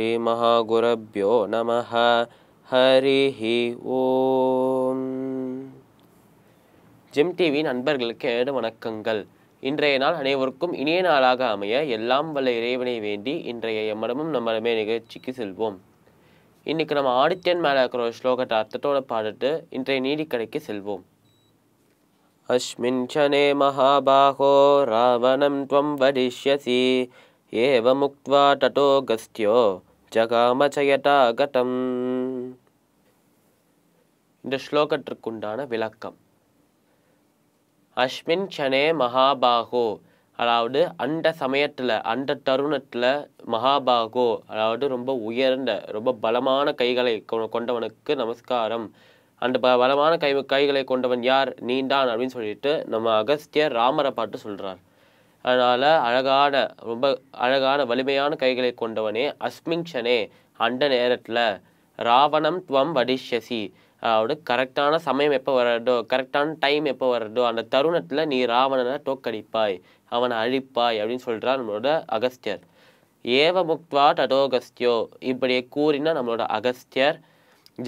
ஸ்ரீமஹாகுரப்போ நம ஹரிஹி ஓம் ஜிம் டிவியின் நண்பர்களுக்கு ஏடு வணக்கங்கள் இன்றைய நாள் அனைவருக்கும் இனிய நாளாக அமைய எல்லாம் வல்ல இறைவனை வேண்டி இன்றைய எம்மடமும் நம்மளுமே நிகழ்ச்சிக்கு செல்வோம் இன்னைக்கு நம்ம ஆடித்தன் மேலே இருக்கிற ஒரு ஸ்லோகத்தை அர்த்தத்தோடு பாடிட்டு இன்றைய நீதிக்கடைக்கு செல்வோம் अस्मिन् மகாபாகோ ராவணம் रावणं त्वं ஏவ முக்வா டட்டோ கஸ்தியோ ஜகாமஜயடாகடம் இந்த ஸ்லோகத்திற்குண்டான விளக்கம் அஸ்மின் சனே மகாபாகோ அதாவது அந்த சமயத்தில் அந்த தருணத்தில் மகாபாகோ அதாவது ரொம்ப உயர்ந்த ரொம்ப பலமான கைகளை கொண்டவனுக்கு நமஸ்காரம் அந்த ப பலமான கை கைகளை கொண்டவன் யார் நீந்தான் அப்படின்னு சொல்லிட்டு நம்ம அகஸ்தியர் ராமரை பாட்டு சொல்கிறார் அதனால் அழகான ரொம்ப அழகான வலிமையான கைகளை கொண்டவனே அஸ்மிங்ஷனே அந்த நேரத்தில் ராவணம் துவம் வடிஷசி அதாவது கரெக்டான சமயம் எப்போ வர்றதோ கரெக்டான டைம் எப்போ வரதோ அந்த தருணத்தில் நீ ராவணனை தோக்கடிப்பாய் அவனை அழிப்பாய் அப்படின்னு சொல்கிறான் நம்மளோட அகஸ்தியர் ஏவ முக்வா டடோகஸ்தியோ இப்படியே கூறினா நம்மளோட அகஸ்தியர்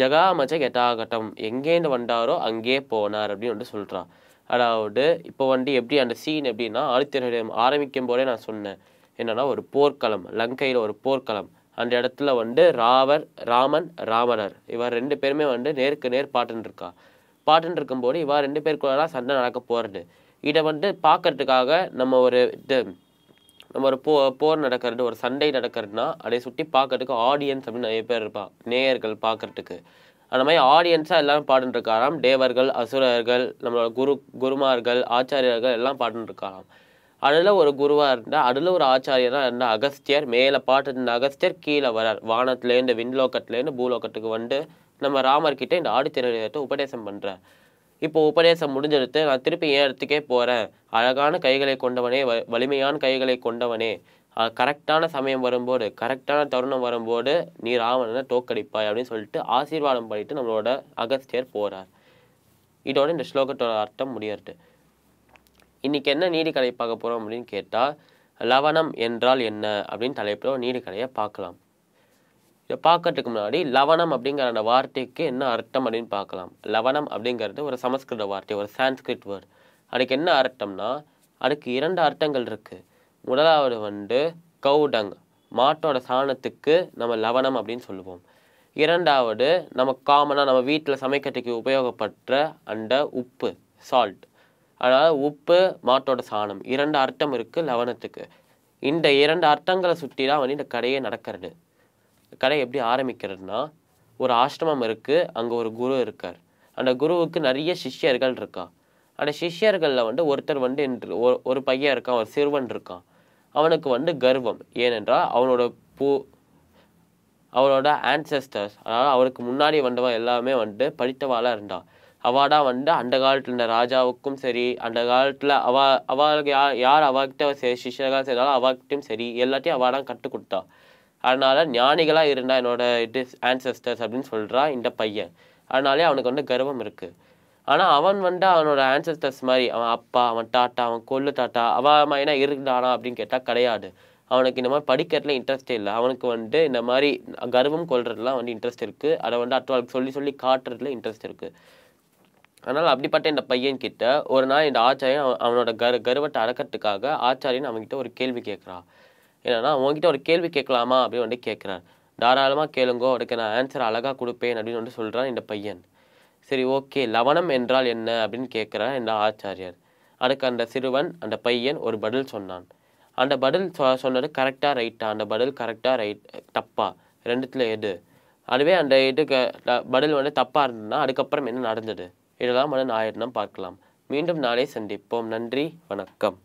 ஜகாமஜ கெட்டாகட்டம் எங்கேருந்து வந்தாரோ அங்கே போனார் அப்படின்னு வந்து சொல்கிறான் அதாவது இப்போ வந்து எப்படி அந்த சீன் எப்படின்னா ஆதித்தியம் ஆரம்பிக்கும் போதே நான் சொன்னேன் என்னென்னா ஒரு போர்க்களம் லங்கையில் ஒரு போர்க்களம் அந்த இடத்துல வந்து ராவர் ராமன் ராவணர் இவர் ரெண்டு பேருமே வந்து நேருக்கு நேர் பாட்டுருக்கா பாட்டுன்னு இருக்கும்போது இவா ரெண்டு பேருக்குள்ள சண்டை நடக்க போகிறது இதை வந்து பார்க்கறதுக்காக நம்ம ஒரு இது நம்ம ஒரு போ போர் நடக்கிறது ஒரு சண்டை நடக்கிறதுனா அதை சுற்றி பார்க்கறதுக்கு ஆடியன்ஸ் அப்படின்னு நிறைய பேர் இருப்பாள் நேயர்கள் பார்க்கறதுக்கு அந்த மாதிரி ஆடியன்ஸாக எல்லாரும் பாடுன்ட்ருக்காராம் தேவர்கள் அசுரர்கள் நம்மளோட குரு குருமார்கள் ஆச்சாரியர்கள் எல்லாம் பாடுன்ட்ருக்காராம் அதில் ஒரு குருவாக இருந்தால் அதில் ஒரு ஆச்சாரியராக இருந்தால் அகஸ்தியர் மேலே பாட்டு இருந்த அகஸ்தியர் கீழே வரார் வானத்துலேருந்து விண்லோக்கத்துலேருந்து பூலோக்கத்துக்கு வந்து நம்ம ராமர்கிட்ட இந்த ஆடித்திரையிடத்தை உபதேசம் பண்ணுறார் இப்போ உபதேசம் முடிஞ்செடுத்து நான் திருப்பி ஏன் இடத்துக்கே போகிறேன் அழகான கைகளை கொண்டவனே வ வலிமையான கைகளை கொண்டவனே கரெக்டான சமயம் வரும்போது கரெக்டான தருணம் வரும்போது நீர் ராவணனை தோக்கடிப்பாய் அப்படின்னு சொல்லிட்டு ஆசீர்வாதம் பண்ணிட்டு நம்மளோட அகஸ்தியர் போகிறார் இதோட இந்த ஸ்லோகத்தோட அர்த்தம் முடியறது இன்றைக்கி என்ன கதையை பார்க்க போகிறோம் அப்படின்னு கேட்டால் லவணம் என்றால் என்ன அப்படின்னு தலைப்பில் ஒரு கதையை பார்க்கலாம் இதை பார்க்கறதுக்கு முன்னாடி லவணம் அப்படிங்கிற அந்த வார்த்தைக்கு என்ன அர்த்தம் அப்படின்னு பார்க்கலாம் லவணம் அப்படிங்கிறது ஒரு சமஸ்கிருத வார்த்தை ஒரு சான்ஸ்கிரிட் வேர்டு அதுக்கு என்ன அர்த்தம்னா அதுக்கு இரண்டு அர்த்தங்கள் இருக்குது முதலாவது வந்து கவுடங் மாட்டோட சாணத்துக்கு நம்ம லவணம் அப்படின்னு சொல்லுவோம் இரண்டாவது நம்ம காமனாக நம்ம வீட்டில் சமைக்கிறதுக்கு உபயோகப்படுற அந்த உப்பு சால்ட் அதாவது உப்பு மாட்டோட சாணம் இரண்டு அர்த்தம் இருக்குது லவணத்துக்கு இந்த இரண்டு அர்த்தங்களை சுற்றி தான் வந்து இந்த கடையே நடக்கிறது கடை எப்படி ஆரம்பிக்கிறதுனா ஒரு ஆசிரமம் இருக்குது அங்கே ஒரு குரு இருக்கார் அந்த குருவுக்கு நிறைய சிஷ்யர்கள் இருக்கா அந்த சிஷ்யர்களில் வந்து ஒருத்தர் வந்து ஒரு பையன் இருக்கான் ஒரு சிறுவன் இருக்கான் அவனுக்கு வந்து கர்வம் ஏனென்றால் அவனோட பூ அவனோட ஆன்சஸ்டர்ஸ் அதாவது அவருக்கு முன்னாடி வந்தவன் எல்லாமே வந்துட்டு படித்தவாளாக இருந்தாள் அவள் வந்து அந்த காலத்தில் இருந்த ராஜாவுக்கும் சரி அந்த காலத்தில் அவ அவளுக்கு யார் யார் அவகிட்ட சரி சிஷியர்கள் செய்தாலும் அவகிட்டையும் சரி எல்லாத்தையும் அவள் கற்றுக் கொடுத்தா அதனால் ஞானிகளாக இருந்தால் என்னோட இது ஆன்சஸ்டர்ஸ் அப்படின்னு சொல்கிறான் இந்த பையன் அதனாலே அவனுக்கு வந்து கர்வம் இருக்குது ஆனால் அவன் வந்துட்டு அவனோட ஆன்சஸ்டர்ஸ் மாதிரி அவன் அப்பா அவன் டாட்டா அவன் கொள்ளு டாட்டா அவன் என்ன இருந்தானா அப்படின்னு கேட்டால் கிடையாது அவனுக்கு இந்த மாதிரி படிக்கிறதுல இன்ட்ரெஸ்ட்டே இல்லை அவனுக்கு வந்துட்டு இந்த மாதிரி கர்வம் கொள்றதுலாம் வந்து இன்ட்ரெஸ்ட் இருக்குது அதை வந்து அற்றவாளுக்கு சொல்லி சொல்லி காட்டுறதுல இன்ட்ரெஸ்ட் இருக்குது அதனால் அப்படிப்பட்ட இந்த பையன் கிட்ட ஒரு நாள் இந்த ஆச்சாரியன் அவனோட கரு கருவத்தை அடக்கிறதுக்காக ஆச்சாரியன் அவன்கிட்ட ஒரு கேள்வி கேட்குறான் என்னன்னா அவன்கிட்ட ஒரு கேள்வி கேட்கலாமா அப்படின்னு வந்து கேட்குறான் தாராளமாக கேளுங்கோ அவனுக்கு நான் ஆன்சர் அழகாக கொடுப்பேன் அப்படின்னு வந்து சொல்கிறான் இந்த பையன் சரி ஓகே லவணம் என்றால் என்ன அப்படின்னு கேட்குறார் என்ற ஆச்சாரியார் அதுக்கு அந்த சிறுவன் அந்த பையன் ஒரு பதில் சொன்னான் அந்த பதில் சொ சொன்னது கரெக்டாக ரைட்டா அந்த பதில் கரெக்டாக ரைட் தப்பா ரெண்டுத்தில் எது அதுவே அந்த இதுக்கு பதில் வந்து தப்பாக இருந்ததுன்னா அதுக்கப்புறம் என்ன நடந்தது இதெல்லாம் வந்து நான் பார்க்கலாம் மீண்டும் நாளை சந்திப்போம் நன்றி வணக்கம்